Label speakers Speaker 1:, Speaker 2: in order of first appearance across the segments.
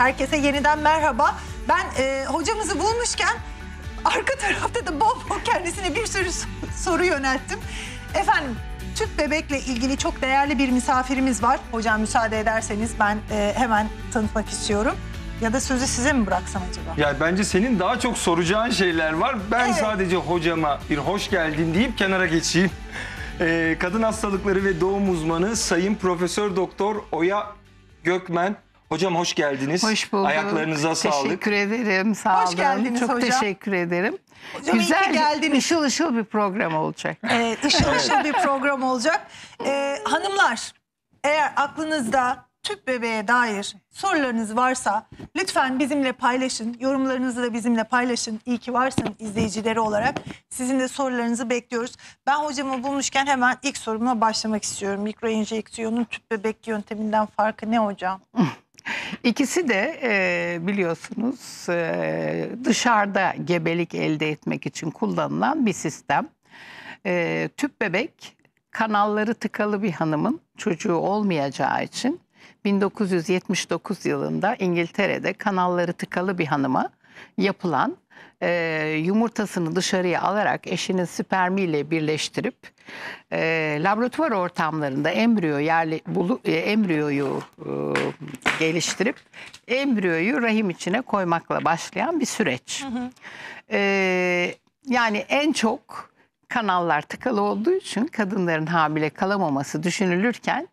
Speaker 1: Herkese yeniden merhaba. Ben e, hocamızı bulmuşken arka tarafta da bol bol kendisine bir sürü soru yönelttim. Efendim tüp bebekle ilgili çok değerli bir misafirimiz var. Hocam müsaade ederseniz ben e, hemen tanıtmak istiyorum. Ya da sözü size mi bıraksam acaba?
Speaker 2: Ya bence senin daha çok soracağın şeyler var. Ben evet. sadece hocama bir hoş geldin deyip kenara geçeyim. Ee, kadın hastalıkları ve doğum uzmanı Sayın Profesör Doktor Oya Gökmen Hocam hoş geldiniz. Hoş bulduk. Ayaklarınıza teşekkür sağlık.
Speaker 3: Teşekkür ederim. Sağ hoş olun. geldiniz Çok hocam. teşekkür ederim. Hocam Güzel, iyi ki geldiniz. ışıl ışıl bir program olacak.
Speaker 1: Ee, ışıl ışıl bir program olacak. Ee, hanımlar eğer aklınızda tüp bebeğe dair sorularınız varsa lütfen bizimle paylaşın. Yorumlarınızı da bizimle paylaşın. İyi ki varsın izleyicileri olarak. Sizin de sorularınızı bekliyoruz. Ben hocamı bulmuşken hemen ilk sorumla başlamak istiyorum. Mikroenjeksiyonun tüp bebek yönteminden farkı ne hocam?
Speaker 3: İkisi de e, biliyorsunuz e, dışarıda gebelik elde etmek için kullanılan bir sistem. E, tüp bebek kanalları tıkalı bir hanımın çocuğu olmayacağı için 1979 yılında İngiltere'de kanalları tıkalı bir hanıma yapılan e, yumurtasını dışarıya alarak eşinin spermiyle birleştirip e, laboratuvar ortamlarında embriyo yerli bulu, e, embriyoyu e, geliştirip embriyoyu rahim içine koymakla başlayan bir süreç. Hı hı. E, yani en çok kanallar tıkalı olduğu için kadınların hamile kalamaması düşünülürken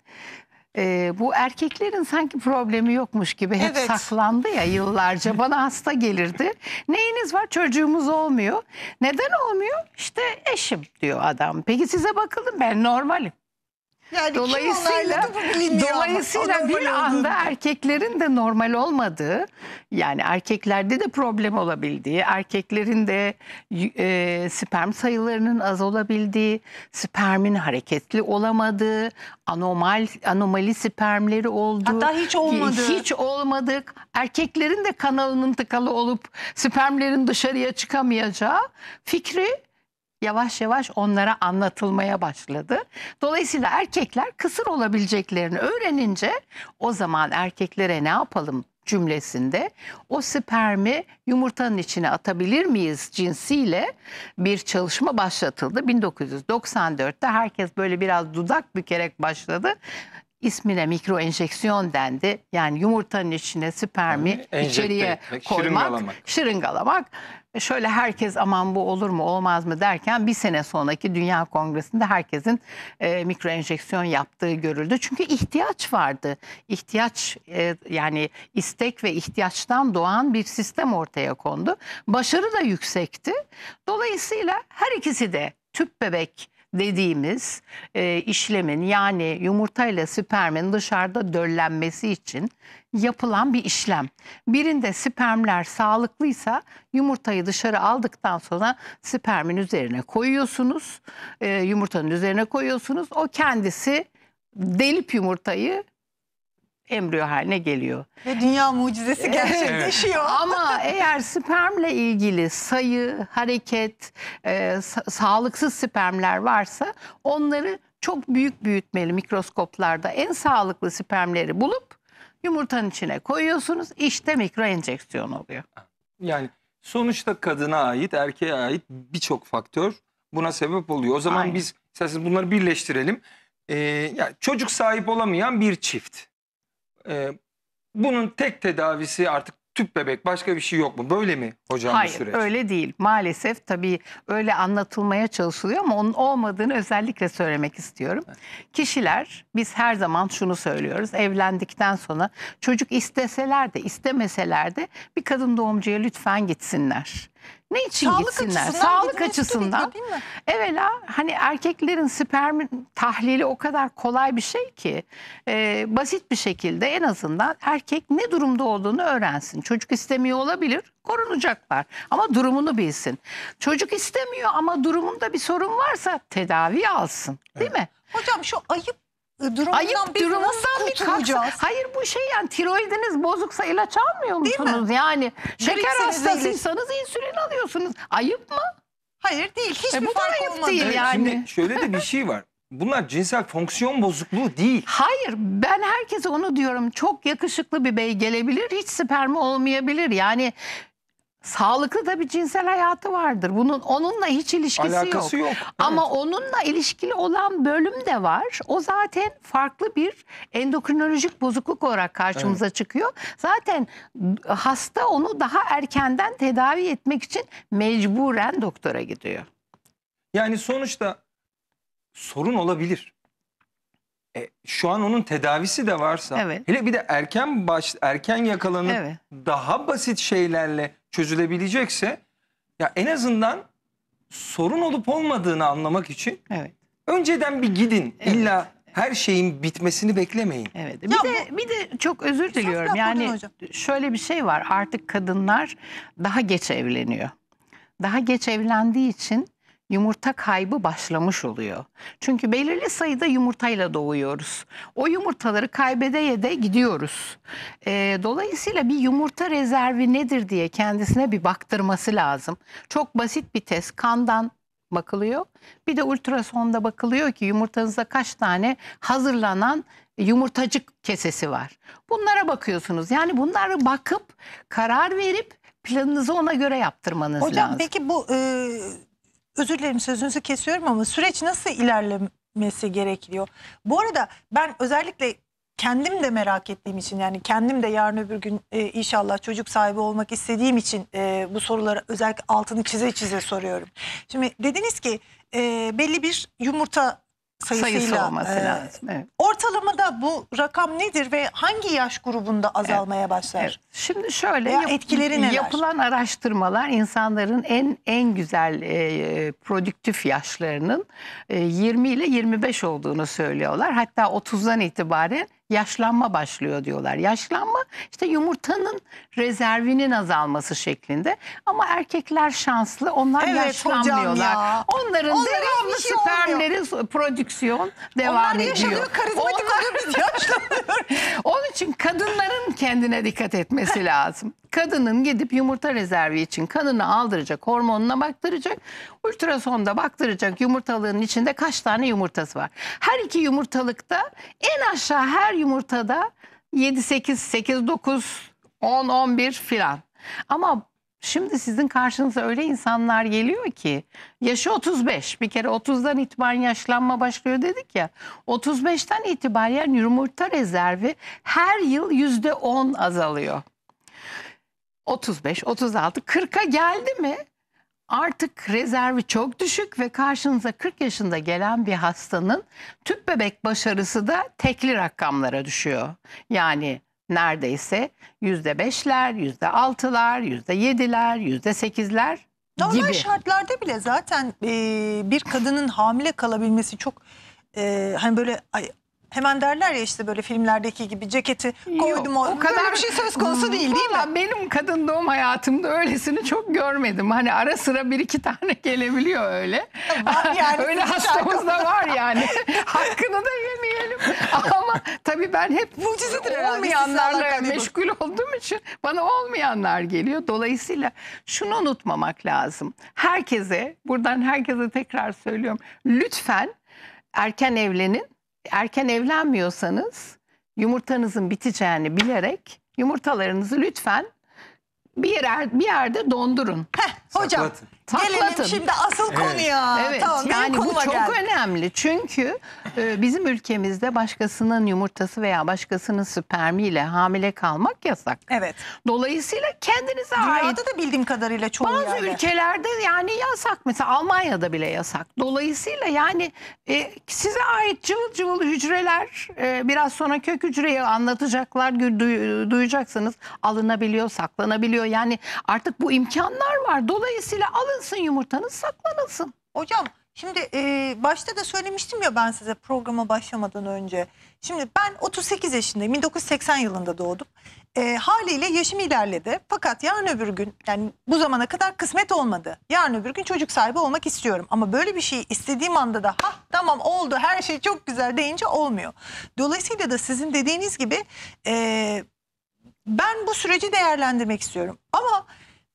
Speaker 3: e, bu erkeklerin sanki problemi yokmuş gibi hep evet. saklandı ya yıllarca. Bana hasta gelirdi. Neyiniz var? Çocuğumuz olmuyor. Neden olmuyor? İşte eşim diyor adam. Peki size bakalım ben normalim. Yani dolayısıyla dolayısıyla bir anda erkeklerin de normal olmadığı yani erkeklerde de problem olabildiği, erkeklerin de e, sperm sayılarının az olabildiği, spermin hareketli olamadığı, anomal anomali spermleri olduğu, hatta hiç olmadı. hiç olmadık. Erkeklerin de kanalının tıkalı olup spermlerin dışarıya çıkamayacağı fikri yavaş yavaş onlara anlatılmaya başladı. Dolayısıyla erkekler kısır olabileceklerini öğrenince o zaman erkeklere ne yapalım cümlesinde o spermi yumurtanın içine atabilir miyiz cinsiyle bir çalışma başlatıldı. 1994'te herkes böyle biraz dudak bükerek başladı ismine mikro enjeksiyon dendi. Yani yumurtanın içine spermi yani içeriye koymak, şırıngalamak. şırıngalamak. E, şöyle herkes aman bu olur mu olmaz mı derken bir sene sonraki Dünya Kongresi'nde herkesin e, mikro enjeksiyon yaptığı görüldü. Çünkü ihtiyaç vardı. İhtiyaç e, yani istek ve ihtiyaçtan doğan bir sistem ortaya kondu. Başarı da yüksekti. Dolayısıyla her ikisi de tüp bebek dediğimiz e, işlemin yani yumurtayla spermin dışarıda döllenmesi için yapılan bir işlem. Birinde spermler sağlıklıysa yumurtayı dışarı aldıktan sonra spermin üzerine koyuyorsunuz. E, yumurtanın üzerine koyuyorsunuz. O kendisi delip yumurtayı embriyo haline geliyor. Ve dünya mucizesi gerçekleşiyor. Ama eğer spermle ilgili sayı, hareket, e, sa sağlıksız spermler varsa onları çok büyük büyütmeli mikroskoplarda en sağlıklı spermleri bulup yumurtanın içine koyuyorsunuz. İşte mikro enjeksiyon oluyor.
Speaker 2: Yani sonuçta kadına ait, erkeğe ait birçok faktör buna sebep oluyor. O zaman Aynen. biz isterseniz bunları birleştirelim. Ee, yani çocuk sahip olamayan bir çift. E, bunun tek tedavisi artık tüp bebek başka bir şey yok mu? Böyle mi hocam Hayır, bu süreç? Hayır öyle
Speaker 3: değil. Maalesef tabii öyle anlatılmaya çalışılıyor ama onun olmadığını özellikle söylemek istiyorum. Kişiler biz her zaman şunu söylüyoruz. Evlendikten sonra çocuk isteseler de istemeseler de bir kadın doğumcuya lütfen gitsinler. Ne için Sağlık gitsinler? Açısından Sağlık açısından. Evvela hani erkeklerin sperm tahlili o kadar kolay bir şey ki e, basit bir şekilde en azından erkek ne durumda olduğunu öğrensin. Çocuk istemiyor olabilir, korunacaklar ama durumunu bilsin. Çocuk istemiyor ama durumunda bir sorun varsa tedavi alsın, değil evet. mi? Hocam şu ayıp e, durumundan Ayıp biz durumundan bir kurtulacağız? hayır bu şey yani tiroidiniz bozuksa ilaç almıyor musunuz? Yani şeker hastasıysanız insülin alıyorsunuz. Ayıp mı? Hayır değil. Hiçbir e, bu fark ayıp olmadı. değil yani. Şimdi
Speaker 2: şöyle de bir şey var. Bunlar cinsel fonksiyon bozukluğu değil. Hayır ben herkese onu diyorum. Çok yakışıklı
Speaker 3: bir bey gelebilir hiç spermi olmayabilir. Yani Sağlıklı da bir cinsel hayatı vardır. Bunun onunla hiç ilişkisi Alakası yok. yok. Ama onunla ilişkili olan bölüm de var. O zaten farklı bir endokrinolojik bozukluk olarak karşımıza evet. çıkıyor. Zaten hasta onu daha erkenden tedavi etmek için mecburen doktora gidiyor.
Speaker 2: Yani sonuçta sorun olabilir. E, şu an onun tedavisi de varsa evet. hele bir de erken baş erken yakalanıp evet. daha basit şeylerle çözülebilecekse ya en azından sorun olup olmadığını anlamak için Evet. önceden bir gidin. Evet. İlla her şeyin bitmesini beklemeyin. Evet. Bir Ya de bir de çok özür diliyorum. Yani hocam.
Speaker 3: şöyle bir şey var. Artık kadınlar daha geç evleniyor. Daha geç evlendiği için yumurta kaybı başlamış oluyor. Çünkü belirli sayıda yumurtayla doğuyoruz. O yumurtaları kaybedeye de gidiyoruz. E, dolayısıyla bir yumurta rezervi nedir diye kendisine bir baktırması lazım. Çok basit bir test. Kandan bakılıyor. Bir de ultrasonda bakılıyor ki yumurtanızda kaç tane hazırlanan yumurtacık kesesi var. Bunlara bakıyorsunuz. Yani bunlara bakıp karar verip planınızı ona göre yaptırmanız Hocam, lazım. Hocam peki bu e, özür dilerim sözünüzü kesiyorum ama süreç nasıl ilerlemesi
Speaker 1: gerekiyor? Bu arada ben özellikle kendim de merak ettiğim için yani kendim de yarın öbür gün e, inşallah çocuk sahibi olmak istediğim için e, bu soruları özellikle altını çize çize soruyorum. Şimdi dediniz ki e, belli bir yumurta sayısıyla sayısı olması e, lazım. Evet. Ortalamada bu rakam nedir ve hangi yaş grubunda azalmaya evet. başlar? Evet. Şimdi şöyle ya etkileri neler? Yapılan
Speaker 3: araştırmalar insanların en en güzel e, produktif yaşlarının e, 20 ile 25 olduğunu söylüyorlar. Hatta 30'dan itibaren yaşlanma başlıyor diyorlar. Yaşlanma işte yumurtanın rezervinin azalması şeklinde. Ama erkekler şanslı. Onlar evet, yaşlanmıyorlar. Ya. Onların Onlara devamlı şey spermleri prodüksiyon devam Onlar ediyor. Onlar yaşanıyor, karizmatik Onlar... biz yaşlanıyoruz. Onun için kadınların kendine dikkat etmesi lazım. Kadının gidip yumurta rezervi için kanını aldıracak, hormonuna baktıracak, ultrasonda baktıracak yumurtalığın içinde kaç tane yumurtası var. Her iki yumurtalıkta en aşağı her yumurtada 7, 8, 8, 9, 10, 11 filan. Ama şimdi sizin karşınıza öyle insanlar geliyor ki yaşı 35. Bir kere 30'dan itibaren yaşlanma başlıyor dedik ya. 35'ten itibaren yumurta rezervi her yıl %10 azalıyor. 35, 36, 40'a geldi mi artık rezervi çok düşük ve karşınıza 40 yaşında gelen bir hastanın tüp bebek başarısı da tekli rakamlara düşüyor. Yani neredeyse yüzde beşler, yüzde altılar, yüzde yediler, yüzde sekizler Normal
Speaker 1: şartlarda bile zaten bir kadının hamile kalabilmesi çok hani böyle Hemen derler ya işte böyle filmlerdeki gibi ceketi koydum Yok, o, kadar bir şey söz konusu hmm, değil değil mi? Valla
Speaker 3: Benim kadın doğum hayatımda öylesini çok görmedim. Hani ara sıra bir iki tane gelebiliyor öyle. yani. öyle hastamız da var yani. Hakkını da yemeyelim. Ama tabii ben hep Mucizedir olmayanlarla meşgul olduğum için bana olmayanlar geliyor. Dolayısıyla şunu unutmamak lazım. Herkese buradan herkese tekrar söylüyorum. Lütfen erken evlenin erken evlenmiyorsanız yumurtanızın biteceğini bilerek yumurtalarınızı lütfen bir yer bir yerde dondurun. Heh, hocam Saklatın. Gelelim şimdi asıl konuya. Evet tamam, yani bu çok geldi. önemli çünkü e, bizim ülkemizde başkasının yumurtası veya başkasının spermiyle hamile kalmak yasak. Evet. Dolayısıyla kendinize ait Dünyada da bildiğim kadarıyla çoğu bazı yerde. ülkelerde yani yasak mesela Almanya'da bile yasak. Dolayısıyla yani e, size ait cıvıl cıvıl hücreler e, biraz sonra kök hücreyi anlatacaklar gü- duy- duyacaksınız alınabiliyor saklanabiliyor yani artık bu imkanlar var. Dolayısıyla alın kırılsın yumurtanız saklanılsın. Hocam şimdi e, başta da söylemiştim ya ben size
Speaker 1: programa başlamadan önce. Şimdi ben 38 yaşındayım. 1980 yılında doğdum. E, haliyle yaşım ilerledi. Fakat yarın öbür gün yani bu zamana kadar kısmet olmadı. Yarın öbür gün çocuk sahibi olmak istiyorum. Ama böyle bir şey istediğim anda da ha tamam oldu her şey çok güzel deyince olmuyor. Dolayısıyla da sizin dediğiniz gibi e, ben bu süreci değerlendirmek istiyorum. Ama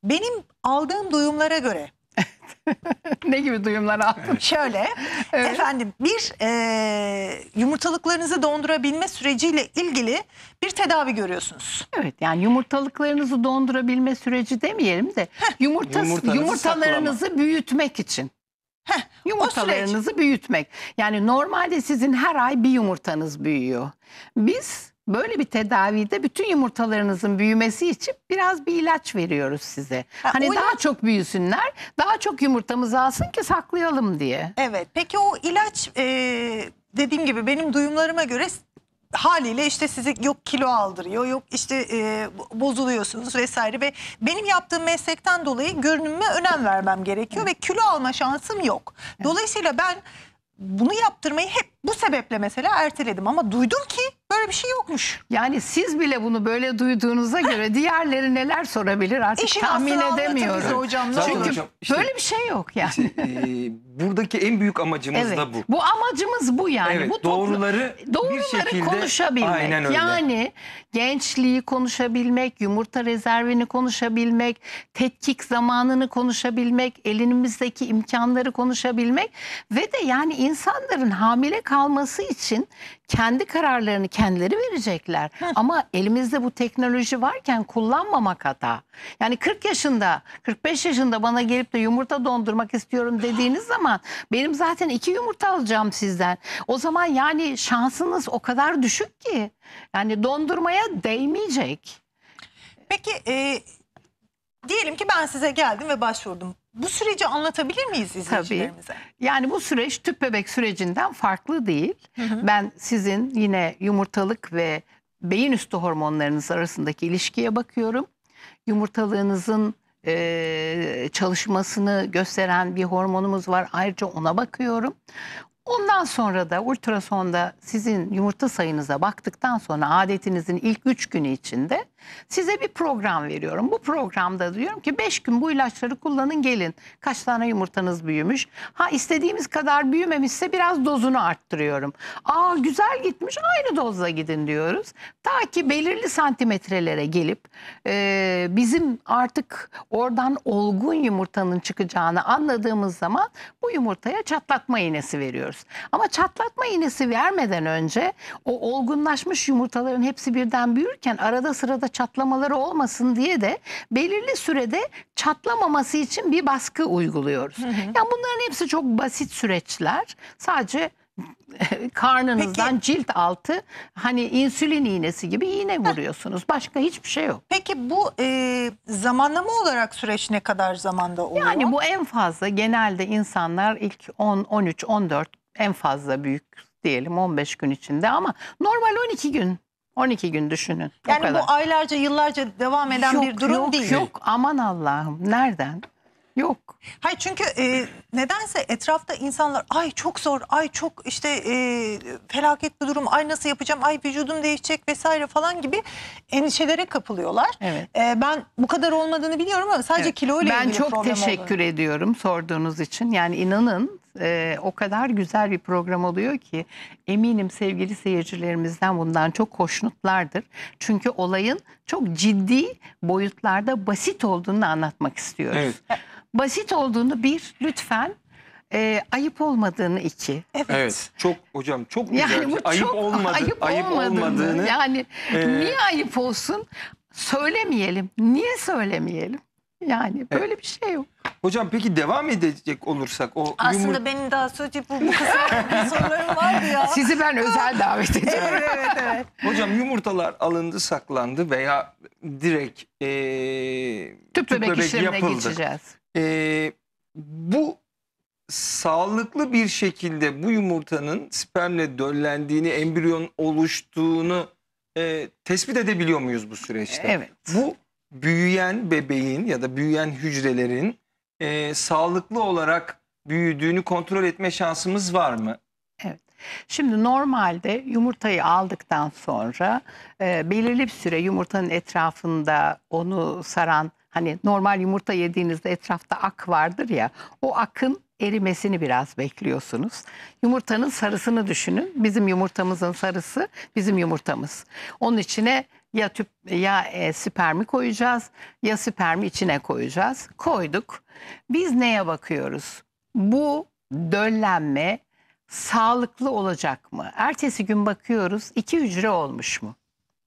Speaker 1: benim aldığım duyumlara göre ne gibi duyumlar aldın? Şöyle evet. efendim bir e, yumurtalıklarınızı dondurabilme süreciyle ilgili bir tedavi görüyorsunuz.
Speaker 3: Evet yani yumurtalıklarınızı dondurabilme süreci demeyelim de yumurta, Yumurtanızı yumurtalarınızı büyütmek için. Heh, Yumurtalarınızı büyütmek. Yani normalde sizin her ay bir yumurtanız büyüyor. Biz Böyle bir tedavide bütün yumurtalarınızın büyümesi için biraz bir ilaç veriyoruz size. Ha, hani daha ilaç- çok büyüsünler, daha çok yumurtamız alsın ki saklayalım diye. Evet. Peki
Speaker 1: o ilaç e, dediğim gibi benim duyumlarıma göre haliyle işte sizi yok kilo aldırıyor, yok işte e, bozuluyorsunuz vesaire ve benim yaptığım meslekten dolayı görünümüme önem vermem gerekiyor ve kilo alma şansım yok. Dolayısıyla ben bunu yaptırmayı hep
Speaker 3: bu sebeple mesela erteledim ama duydum ki Böyle bir şey yokmuş. Yani siz bile bunu böyle duyduğunuza göre diğerleri neler sorabilir artık İşin tahmin aslını anlatın
Speaker 2: hocam. Çünkü
Speaker 3: işte- böyle bir şey yok yani. İşte,
Speaker 2: e, buradaki en büyük amacımız Evet. da bu. Bu
Speaker 3: amacımız bu yani. evet, bu toplu- doğruları Doğruları bir şekilde konuşabilmek. Aynen öyle. Yani gençliği konuşabilmek, yumurta rezervini konuşabilmek, tetkik zamanını konuşabilmek, elimizdeki imkanları konuşabilmek ve de yani insanların hamile kalması için kendi kararlarını kendileri verecekler. Hı. Ama elimizde bu teknoloji varken kullanmamak hata. Yani 40 yaşında, 45 yaşında bana gelip de yumurta dondurmak istiyorum dediğiniz zaman benim zaten iki yumurta alacağım sizden. O zaman yani şansınız o kadar düşük ki yani dondurmaya değmeyecek. Peki e, diyelim ki ben size geldim ve başvurdum.
Speaker 1: Bu süreci anlatabilir miyiz izleyicilerimize? Tabii.
Speaker 3: Yani bu süreç tüp bebek sürecinden farklı değil. Hı hı. Ben sizin yine yumurtalık ve beyin üstü hormonlarınız arasındaki ilişkiye bakıyorum. Yumurtalığınızın e, çalışmasını gösteren bir hormonumuz var. Ayrıca ona bakıyorum. Ondan sonra da ultrasonda sizin yumurta sayınıza baktıktan sonra adetinizin ilk 3 günü içinde Size bir program veriyorum. Bu programda diyorum ki 5 gün bu ilaçları kullanın gelin. Kaç tane yumurtanız büyümüş. Ha istediğimiz kadar büyümemişse biraz dozunu arttırıyorum. Aa güzel gitmiş aynı dozla gidin diyoruz. Ta ki belirli santimetrelere gelip e, bizim artık oradan olgun yumurtanın çıkacağını anladığımız zaman bu yumurtaya çatlatma iğnesi veriyoruz. Ama çatlatma iğnesi vermeden önce o olgunlaşmış yumurtaların hepsi birden büyürken arada sırada çatlamaları olmasın diye de belirli sürede çatlamaması için bir baskı uyguluyoruz. Hı hı. Yani bunların hepsi çok basit süreçler. Sadece karnınızdan Peki, cilt altı hani insülin iğnesi gibi iğne vuruyorsunuz. Başka hiçbir şey yok. Peki bu e, zamanlama olarak süreç ne kadar zamanda oluyor? Yani bu en fazla genelde insanlar ilk 10, 13, 14 en fazla büyük diyelim 15 gün içinde ama normal 12 gün 12 gün düşünün. Yani bu aylarca yıllarca devam eden Yok, bir durum yok, değil. Yok aman Allah'ım nereden?
Speaker 1: Yok. Hayır çünkü e, nedense etrafta insanlar ay çok zor, ay çok işte e, felaket bir durum, ay nasıl yapacağım, ay vücudum değişecek vesaire falan gibi endişelere kapılıyorlar. Evet. E, ben bu kadar olmadığını biliyorum ama sadece kilo ile ilgili Ben çok teşekkür olduğunu.
Speaker 3: ediyorum sorduğunuz için. Yani inanın e, o kadar güzel bir program oluyor ki eminim sevgili seyircilerimizden bundan çok hoşnutlardır. Çünkü olayın çok ciddi boyutlarda basit olduğunu anlatmak istiyoruz. Evet. Basit olduğunu bir lütfen e, ayıp olmadığını iki.
Speaker 2: Evet. evet. Çok hocam çok güzel. Yani bu ayıp çok olmadı, ayıp, ayıp olmadığını yani e... niye ayıp
Speaker 3: olsun? Söylemeyelim. Niye söylemeyelim? Yani e,
Speaker 2: böyle bir şey yok. Hocam peki devam edecek olursak o Aslında yumur-
Speaker 3: benim daha söyleyecek bu,
Speaker 1: bu kısa sorularım vardı ya.
Speaker 3: Sizi ben özel davet edeceğim. Evet evet
Speaker 2: hocam yumurtalar alındı saklandı veya direkt eee Tüp bebek, işlemine geçeceğiz. Eee, bu sağlıklı bir şekilde bu yumurtanın spermle döllendiğini, embriyon oluştuğunu eee, tespit edebiliyor muyuz bu süreçte? Evet. Bu büyüyen bebeğin ya da büyüyen hücrelerin e, sağlıklı olarak büyüdüğünü kontrol etme şansımız var mı?
Speaker 3: Evet. Şimdi normalde yumurtayı aldıktan sonra e, belirli bir süre yumurtanın etrafında onu saran hani normal yumurta yediğinizde etrafta ak vardır ya o akın erimesini biraz bekliyorsunuz. Yumurtanın sarısını düşünün. Bizim yumurtamızın sarısı bizim yumurtamız. Onun içine ya tüp ya e, spermi koyacağız ya spermi içine koyacağız. Koyduk. Biz neye bakıyoruz? Bu döllenme sağlıklı olacak mı? Ertesi gün bakıyoruz iki hücre olmuş mu?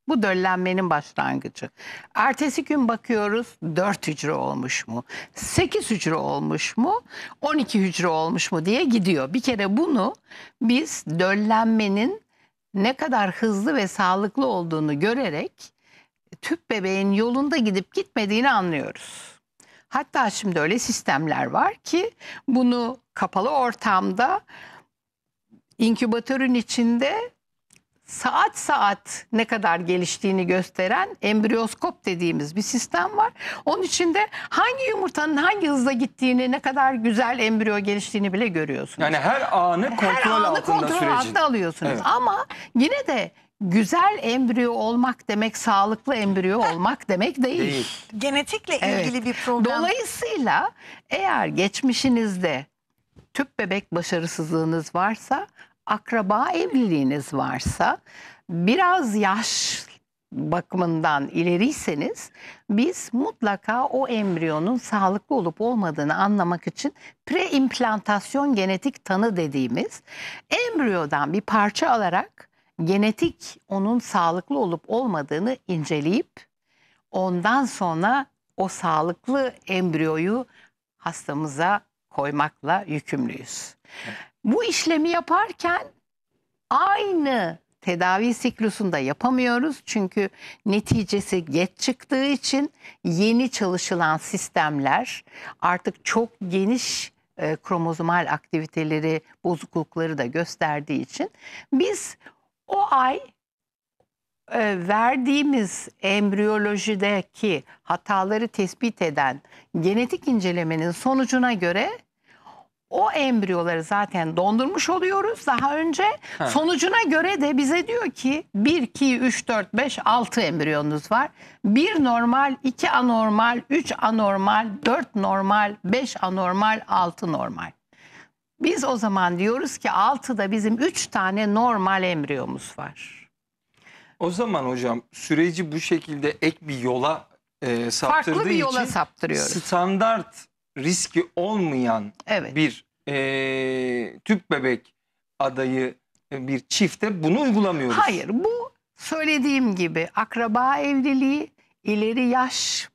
Speaker 3: Bu döllenmenin başlangıcı. Ertesi gün bakıyoruz dört hücre olmuş mu? Sekiz hücre olmuş mu? On iki hücre olmuş mu diye gidiyor. Bir kere bunu biz döllenmenin ne kadar hızlı ve sağlıklı olduğunu görerek tüp bebeğin yolunda gidip gitmediğini anlıyoruz. Hatta şimdi öyle sistemler var ki bunu kapalı ortamda inkübatörün içinde saat saat ne kadar geliştiğini gösteren embriyoskop dediğimiz bir sistem var. Onun içinde hangi yumurtanın hangi hızla gittiğini, ne kadar güzel embriyo geliştiğini bile görüyorsunuz. Yani her
Speaker 2: anı kontrol her altında kontrol sürecin. altında alıyorsunuz. Evet.
Speaker 3: Ama yine de güzel embriyo olmak demek sağlıklı embriyo olmak demek değil. değil. Genetikle evet. ilgili bir problem. Dolayısıyla eğer geçmişinizde tüp bebek başarısızlığınız varsa akraba evliliğiniz varsa biraz yaş bakımından ileriyseniz biz mutlaka o embriyonun sağlıklı olup olmadığını anlamak için preimplantasyon genetik tanı dediğimiz embriyodan bir parça alarak genetik onun sağlıklı olup olmadığını inceleyip ondan sonra o sağlıklı embriyoyu hastamıza koymakla yükümlüyüz. Evet. Bu işlemi yaparken aynı tedavi siklusunda yapamıyoruz. Çünkü neticesi geç çıktığı için yeni çalışılan sistemler artık çok geniş e, kromozomal aktiviteleri, bozuklukları da gösterdiği için biz o ay e, verdiğimiz embriyolojideki hataları tespit eden genetik incelemenin sonucuna göre o embriyoları zaten dondurmuş oluyoruz daha önce. Ha. Sonucuna göre de bize diyor ki 1, 2, 3, 4, 5, 6 embriyonunuz var. 1 normal, 2 anormal, 3 anormal, 4 normal, 5 anormal, 6 normal. Biz o zaman diyoruz ki 6'da bizim 3 tane normal embriyomuz var.
Speaker 2: O zaman hocam süreci bu şekilde ek bir yola e, saptırdığı Farklı bir yola için saptırıyoruz. standart riski olmayan evet. bir e, tüp bebek adayı bir çifte bunu uygulamıyoruz. Hayır
Speaker 3: bu söylediğim gibi akraba evliliği ileri yaş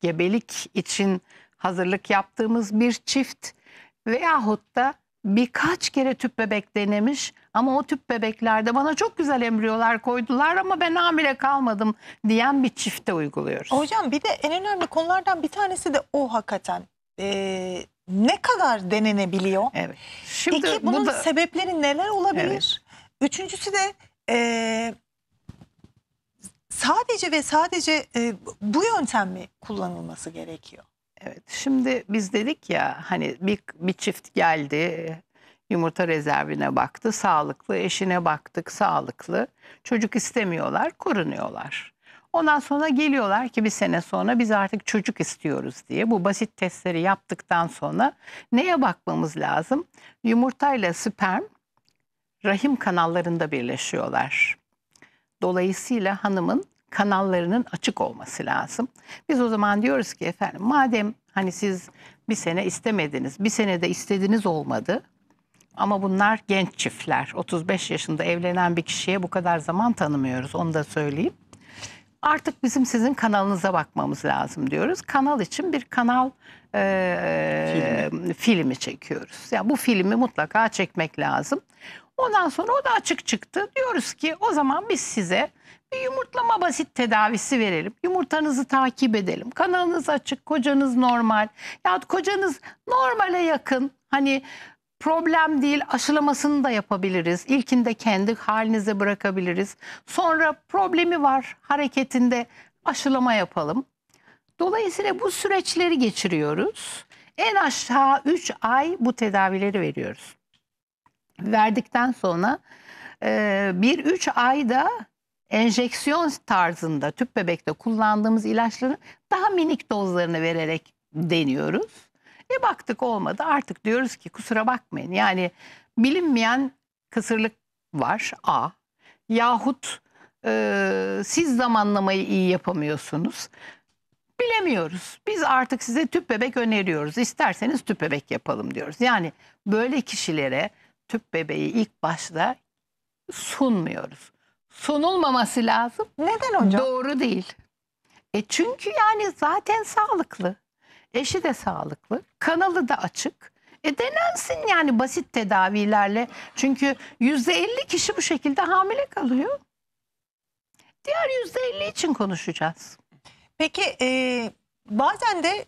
Speaker 3: gebelik için hazırlık yaptığımız bir çift veyahut da birkaç kere tüp bebek denemiş ama o tüp bebeklerde bana çok güzel embriyolar koydular ama ben hamile kalmadım diyen bir çifte uyguluyoruz. Hocam bir de en önemli konulardan bir tanesi de o hakikaten. Ee,
Speaker 1: ne kadar denenebiliyor?
Speaker 3: Evet. Şimdi İki, bunun bu da...
Speaker 1: sebepleri neler olabilir? Evet. Üçüncüsü de e, sadece ve sadece e, bu yöntem mi kullanılması gerekiyor?
Speaker 3: Evet. Şimdi biz dedik ya hani bir, bir çift geldi yumurta rezervine baktı sağlıklı eşine baktık sağlıklı çocuk istemiyorlar korunuyorlar. Ondan sonra geliyorlar ki bir sene sonra biz artık çocuk istiyoruz diye. Bu basit testleri yaptıktan sonra neye bakmamız lazım? Yumurtayla sperm rahim kanallarında birleşiyorlar. Dolayısıyla hanımın kanallarının açık olması lazım. Biz o zaman diyoruz ki efendim madem hani siz bir sene istemediniz, bir sene de istediğiniz olmadı. Ama bunlar genç çiftler. 35 yaşında evlenen bir kişiye bu kadar zaman tanımıyoruz onu da söyleyeyim artık bizim sizin kanalınıza bakmamız lazım diyoruz. Kanal için bir kanal e, filmi. filmi çekiyoruz. Yani bu filmi mutlaka çekmek lazım. Ondan sonra o da açık çıktı. Diyoruz ki o zaman biz size bir yumurtlama basit tedavisi verelim. Yumurtanızı takip edelim. Kanalınız açık, kocanız normal. Ya kocanız normale yakın. Hani problem değil aşılamasını da yapabiliriz. İlkinde kendi halinize bırakabiliriz. Sonra problemi var hareketinde aşılama yapalım. Dolayısıyla bu süreçleri geçiriyoruz. En aşağı 3 ay bu tedavileri veriyoruz. Verdikten sonra e, bir 3 ayda enjeksiyon tarzında tüp bebekte kullandığımız ilaçların daha minik dozlarını vererek deniyoruz. E baktık olmadı artık diyoruz ki kusura bakmayın yani bilinmeyen kısırlık var A yahut e, siz zamanlamayı iyi yapamıyorsunuz. Bilemiyoruz. Biz artık size tüp bebek öneriyoruz. isterseniz tüp bebek yapalım diyoruz. Yani böyle kişilere tüp bebeği ilk başta sunmuyoruz. Sunulmaması lazım. Neden hocam? Doğru değil. E çünkü yani zaten sağlıklı. Eşi de sağlıklı. Kanalı da açık. E denensin yani basit tedavilerle. Çünkü %50 kişi bu şekilde hamile kalıyor. Diğer %50 için konuşacağız.
Speaker 1: Peki e, bazen de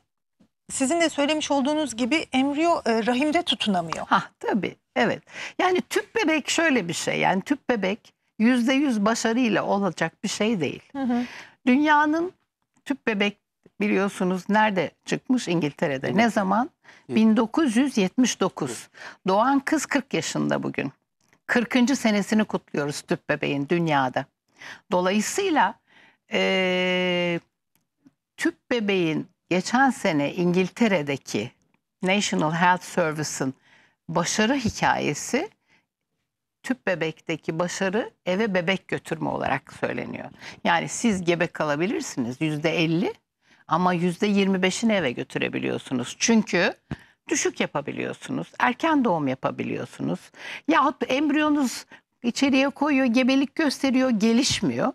Speaker 1: sizin de söylemiş olduğunuz gibi
Speaker 3: embriyo e, rahimde tutunamıyor. Ha tabii evet. Yani tüp bebek şöyle bir şey. Yani tüp bebek %100 başarıyla olacak bir şey değil. Hı hı. Dünyanın tüp bebek biliyorsunuz nerede çıkmış? İngiltere'de. Ne zaman? 1979. Doğan kız 40 yaşında bugün. 40. senesini kutluyoruz tüp bebeğin dünyada. Dolayısıyla e, tüp bebeğin geçen sene İngiltere'deki National Health Service'ın başarı hikayesi tüp bebekteki başarı eve bebek götürme olarak söyleniyor. Yani siz gebe kalabilirsiniz yüzde 50. Ama %25'ini eve götürebiliyorsunuz. Çünkü düşük yapabiliyorsunuz. Erken doğum yapabiliyorsunuz. Yahut embriyonuz içeriye koyuyor, gebelik gösteriyor, gelişmiyor.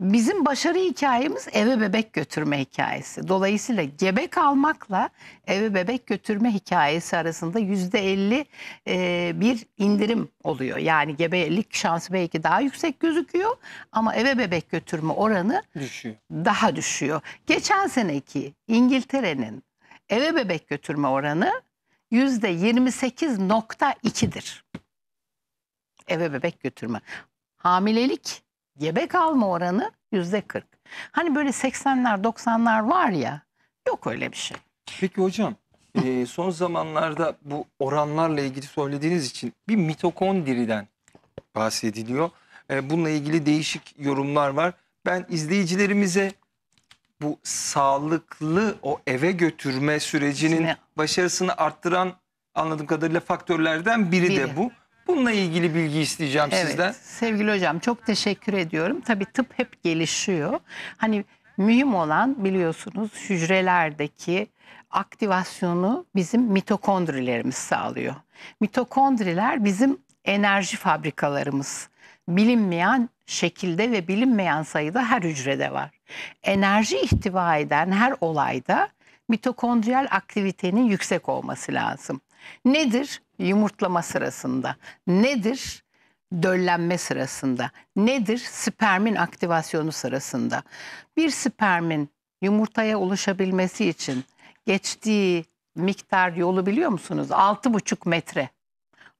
Speaker 3: Bizim başarı hikayemiz eve bebek götürme hikayesi. Dolayısıyla gebe kalmakla eve bebek götürme hikayesi arasında yüzde elli e, bir indirim oluyor. Yani gebelik şansı belki daha yüksek gözüküyor ama eve bebek götürme oranı düşüyor. daha düşüyor. Geçen seneki İngiltere'nin eve bebek götürme oranı yüzde yirmi sekiz nokta iki'dir. Eve bebek götürme. Hamilelik Gebe alma oranı yüzde 40. Hani böyle 80'ler 90'lar var ya
Speaker 2: yok öyle bir şey. Peki hocam e, son zamanlarda bu oranlarla ilgili söylediğiniz için bir mitokondriden bahsediliyor. E, bununla ilgili değişik yorumlar var. Ben izleyicilerimize bu sağlıklı o eve götürme sürecinin başarısını arttıran anladığım kadarıyla faktörlerden biri, biri. de bu. Bununla ilgili bilgi isteyeceğim evet, sizden.
Speaker 3: Sevgili hocam çok teşekkür ediyorum. Tabii tıp hep gelişiyor. Hani mühim olan biliyorsunuz hücrelerdeki aktivasyonu bizim mitokondrilerimiz sağlıyor. Mitokondriler bizim enerji fabrikalarımız. Bilinmeyen şekilde ve bilinmeyen sayıda her hücrede var. Enerji ihtiva eden her olayda mitokondriyal aktivitenin yüksek olması lazım. Nedir? yumurtlama sırasında. Nedir? Döllenme sırasında. Nedir? Spermin aktivasyonu sırasında. Bir spermin yumurtaya ulaşabilmesi için geçtiği miktar yolu biliyor musunuz? 6,5 metre.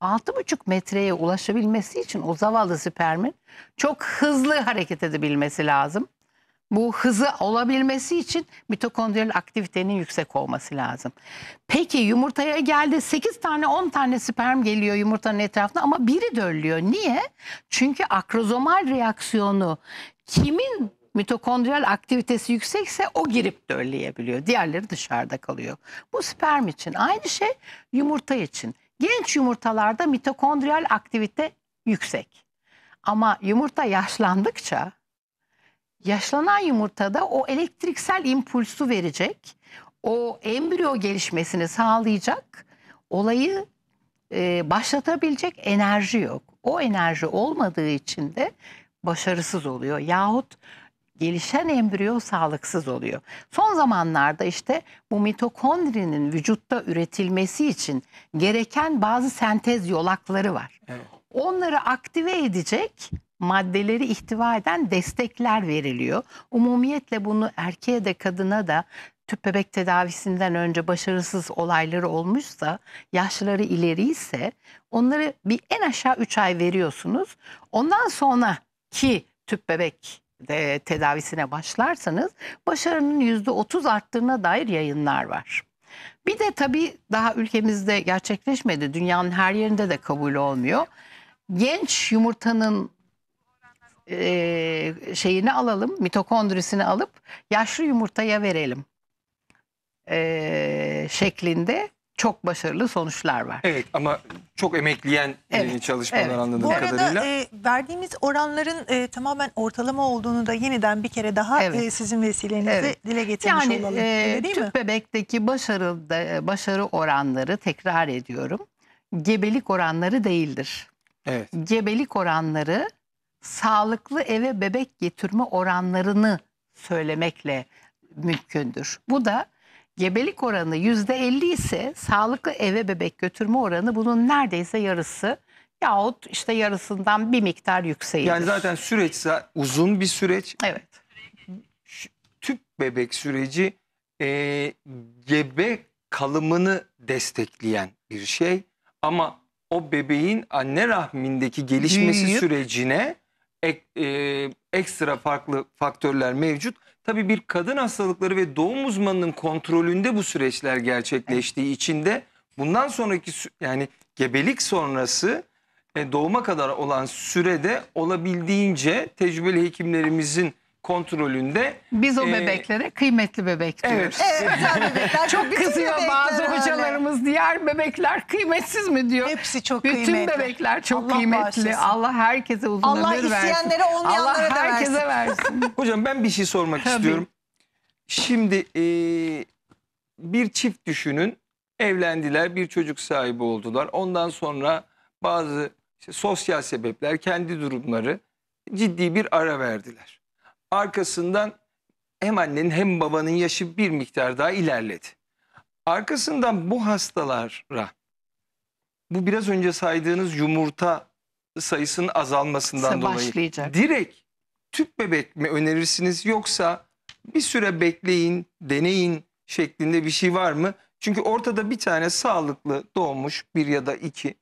Speaker 3: 6,5 metreye ulaşabilmesi için o zavallı spermin çok hızlı hareket edebilmesi lazım. Bu hızı olabilmesi için mitokondriyal aktivitenin yüksek olması lazım. Peki yumurtaya geldi 8 tane 10 tane sperm geliyor yumurtanın etrafına ama biri döllüyor. Niye? Çünkü akrozomal reaksiyonu kimin mitokondriyal aktivitesi yüksekse o girip dölleyebiliyor. Diğerleri dışarıda kalıyor. Bu sperm için. Aynı şey yumurta için. Genç yumurtalarda mitokondriyal aktivite yüksek. Ama yumurta yaşlandıkça yaşlanan yumurtada o elektriksel impulsu verecek. O embriyo gelişmesini sağlayacak. Olayı e, başlatabilecek enerji yok. O enerji olmadığı için de başarısız oluyor. Yahut gelişen embriyo sağlıksız oluyor. Son zamanlarda işte bu mitokondrinin vücutta üretilmesi için gereken bazı sentez yolakları var. Evet. Onları aktive edecek maddeleri ihtiva eden destekler veriliyor. Umumiyetle bunu erkeğe de kadına da tüp bebek tedavisinden önce başarısız olayları olmuşsa, yaşları ileri ise onları bir en aşağı 3 ay veriyorsunuz. Ondan sonra ki tüp bebek de tedavisine başlarsanız başarının %30 arttığına dair yayınlar var. Bir de tabii daha ülkemizde gerçekleşmedi. Dünyanın her yerinde de kabul olmuyor. Genç yumurtanın e, şeyini alalım, mitokondrisini alıp yaşlı yumurtaya verelim e, şeklinde çok
Speaker 2: başarılı sonuçlar var. Evet ama çok emekleyen evet, çalışmalar evet. anladığım Bu arada, kadarıyla. E,
Speaker 1: verdiğimiz oranların e, tamamen ortalama olduğunu da yeniden bir kere daha evet. e, sizin
Speaker 3: vesilenizle evet. dile getirmiş yani, olalım. Yani e, tüp bebekteki başarı, da, başarı oranları tekrar ediyorum. Gebelik oranları değildir. Evet. Gebelik oranları sağlıklı eve bebek getirme oranlarını söylemekle mümkündür. Bu da gebelik oranı %50 ise sağlıklı eve bebek götürme oranı bunun neredeyse yarısı yahut işte yarısından bir miktar yükseğidir. Yani
Speaker 2: zaten süreç uzun bir süreç. Evet. Tüp bebek süreci e, gebe kalımını destekleyen bir şey ama o bebeğin anne rahmindeki gelişmesi Büyüyüp, sürecine ek, e, ekstra farklı faktörler mevcut. Tabii bir kadın hastalıkları ve doğum uzmanının kontrolünde bu süreçler gerçekleştiği için de bundan sonraki yani gebelik sonrası e, doğuma kadar olan sürede olabildiğince tecrübeli hekimlerimizin kontrolünde. Biz o e, bebeklere
Speaker 3: kıymetli bebek diyoruz. Evet. evet bebekler. Çok kızıyor bazı öyle. hocalarımız. Diğer bebekler kıymetsiz mi diyor. Hepsi çok Bütün kıymetli. Bütün bebekler çok Allah kıymetli. Bağışlasın. Allah herkese uzun Allah
Speaker 2: ömür versin. Allah isteyenlere olmayanlara da herkese versin. versin. Hocam ben bir şey sormak Tabii. istiyorum. Şimdi e, bir çift düşünün. Evlendiler, bir çocuk sahibi oldular. Ondan sonra bazı işte sosyal sebepler, kendi durumları ciddi bir ara verdiler. Arkasından hem annenin hem babanın yaşı bir miktar daha ilerledi. Arkasından bu hastalara bu biraz önce saydığınız yumurta sayısının azalmasından dolayı direkt tüp bebek mi önerirsiniz yoksa bir süre bekleyin, deneyin şeklinde bir şey var mı? Çünkü ortada bir tane sağlıklı doğmuş bir ya da iki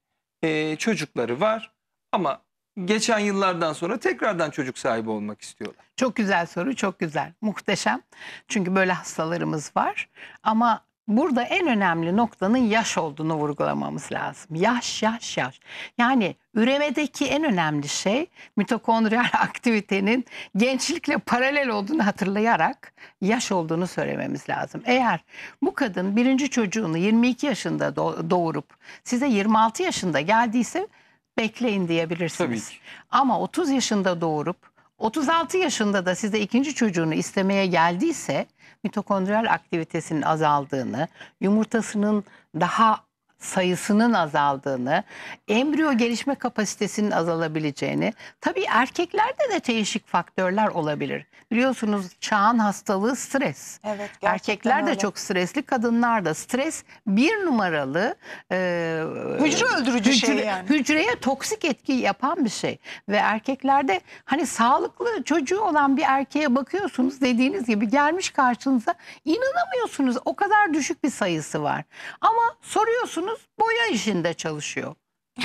Speaker 2: e, çocukları var ama geçen yıllardan sonra tekrardan çocuk sahibi olmak istiyorlar?
Speaker 3: Çok güzel soru, çok güzel. Muhteşem. Çünkü böyle hastalarımız var. Ama burada en önemli noktanın yaş olduğunu vurgulamamız lazım. Yaş, yaş, yaş. Yani üremedeki en önemli şey mitokondriyal aktivitenin gençlikle paralel olduğunu hatırlayarak yaş olduğunu söylememiz lazım. Eğer bu kadın birinci çocuğunu 22 yaşında doğurup size 26 yaşında geldiyse bekleyin diyebilirsiniz. Tabii ki. Ama 30 yaşında doğurup 36 yaşında da size ikinci çocuğunu istemeye geldiyse mitokondriyal aktivitesinin azaldığını, yumurtasının daha sayısının azaldığını, embriyo gelişme kapasitesinin azalabileceğini, tabii erkeklerde de değişik faktörler olabilir. Biliyorsunuz çağın hastalığı stres. Evet, Erkekler öyle. de çok stresli, kadınlar da. Stres bir numaralı e, hücre öldürücü şey hücre, şey yani. Hücreye toksik etki yapan bir şey. Ve erkeklerde hani sağlıklı çocuğu olan bir erkeğe bakıyorsunuz dediğiniz gibi gelmiş karşınıza inanamıyorsunuz. O kadar düşük bir sayısı var. Ama soruyorsunuz bakıyorsunuz boya işinde çalışıyor.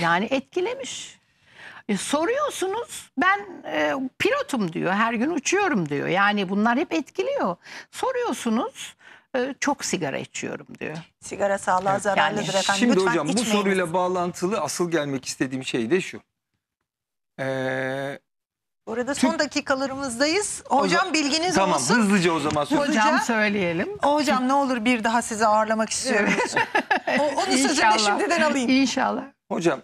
Speaker 3: Yani etkilemiş. E, soruyorsunuz ben e, pilotum diyor her gün uçuyorum diyor. Yani bunlar hep etkiliyor. Soruyorsunuz e, çok sigara içiyorum
Speaker 2: diyor.
Speaker 1: Sigara sağlığa Evet, zararlıdır yani efendim. Şimdi Lütfen hocam bu soruyla
Speaker 2: bağlantılı asıl gelmek istediğim şey de şu. Ee, Bu
Speaker 1: son dakikalarımızdayız. Hocam bilginiz tamam olsun. hızlıca
Speaker 2: o zaman söyle. Hocam
Speaker 3: söyleyelim.
Speaker 1: Hocam ne olur bir daha sizi ağırlamak istiyorum. O, onun sözünü şimdiden alayım.
Speaker 3: İnşallah.
Speaker 2: Hocam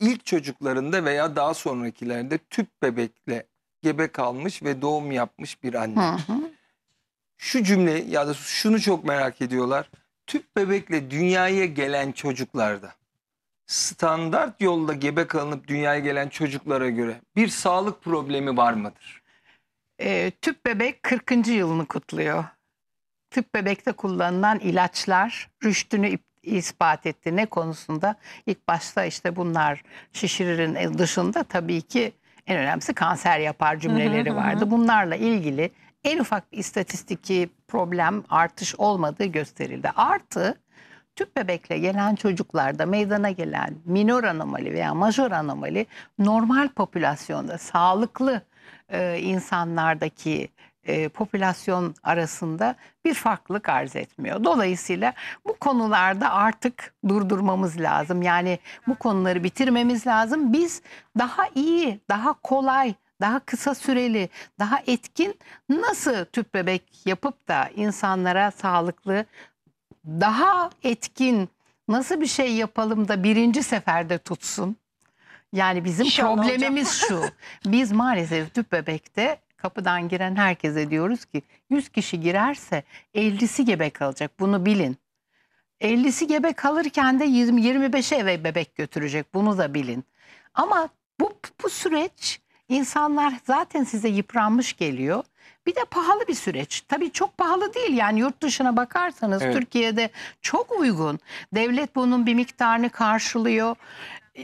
Speaker 2: ilk çocuklarında veya daha sonrakilerde tüp bebekle gebe kalmış ve doğum yapmış bir anne. Hı hı. Şu cümle ya da şunu çok merak ediyorlar. Tüp bebekle dünyaya gelen çocuklarda standart yolda gebe kalınıp dünyaya gelen çocuklara göre bir sağlık problemi var mıdır?
Speaker 3: E, tüp bebek 40. yılını kutluyor tıp bebekte kullanılan ilaçlar rüştünü ispat etti ne konusunda? İlk başta işte bunlar şişiririn e, dışında tabii ki en önemlisi kanser yapar cümleleri vardı. Bunlarla ilgili en ufak bir istatistiki problem artış olmadığı gösterildi. Artı tüp bebekle gelen çocuklarda meydana gelen minor anomali veya major anomali normal popülasyonda sağlıklı e, insanlardaki e, popülasyon arasında bir farklılık arz etmiyor. Dolayısıyla bu konularda artık durdurmamız lazım. Yani bu konuları bitirmemiz lazım. Biz daha iyi, daha kolay, daha kısa süreli, daha etkin nasıl tüp bebek yapıp da insanlara sağlıklı, daha etkin nasıl bir şey yapalım da birinci seferde tutsun? Yani bizim İnşallah problemimiz hocam. şu. Biz maalesef tüp bebekte kapıdan giren herkese diyoruz ki 100 kişi girerse 50'si gebe kalacak. Bunu bilin. 50'si gebe kalırken de 20 25'e eve bebek götürecek. Bunu da bilin. Ama bu bu süreç insanlar zaten size yıpranmış geliyor. Bir de pahalı bir süreç. Tabii çok pahalı değil yani yurt dışına bakarsanız evet. Türkiye'de çok uygun. Devlet bunun bir miktarını karşılıyor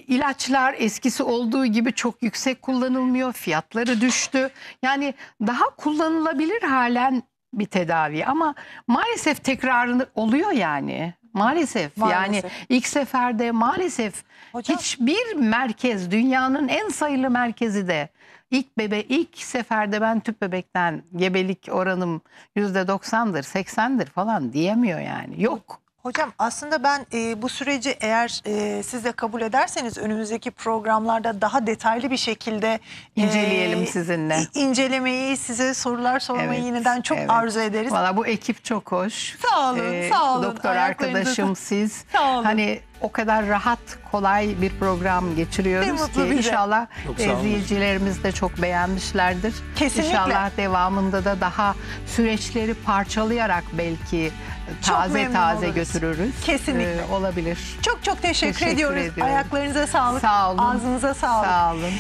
Speaker 3: ilaçlar eskisi olduğu gibi çok yüksek kullanılmıyor. Fiyatları düştü. Yani daha kullanılabilir halen bir tedavi ama maalesef tekrarını oluyor yani. Maalesef, maalesef yani ilk seferde maalesef Hocam, hiçbir merkez dünyanın en sayılı merkezi de ilk bebe ilk seferde ben tüp bebekten gebelik oranım %90'dır 80'dir falan diyemiyor yani yok.
Speaker 1: Hocam aslında ben e, bu süreci eğer e, siz de kabul ederseniz önümüzdeki programlarda daha detaylı bir şekilde e, inceleyelim e, sizinle. İncelemeyi, size sorular sormayı evet, yeniden çok evet. arzu
Speaker 3: ederiz. Valla bu ekip çok hoş. Sağ olun, ee, sağ olun. Doktor arkadaşım siz. Sağ olun. Hani o kadar rahat, kolay bir program geçiriyoruz mutlu ki bize. inşallah Çok izleyicilerimiz de çok beğenmişlerdir. Kesinlikle. İnşallah devamında da daha süreçleri parçalayarak belki taze taze oluruz. götürürüz. Kesinlikle. Ee, olabilir. Çok çok teşekkür, Teşekkür ediyoruz. ediyorum. Ayaklarınıza sağlık. Sağ olun. Ağzınıza sağlık. Sağ olun.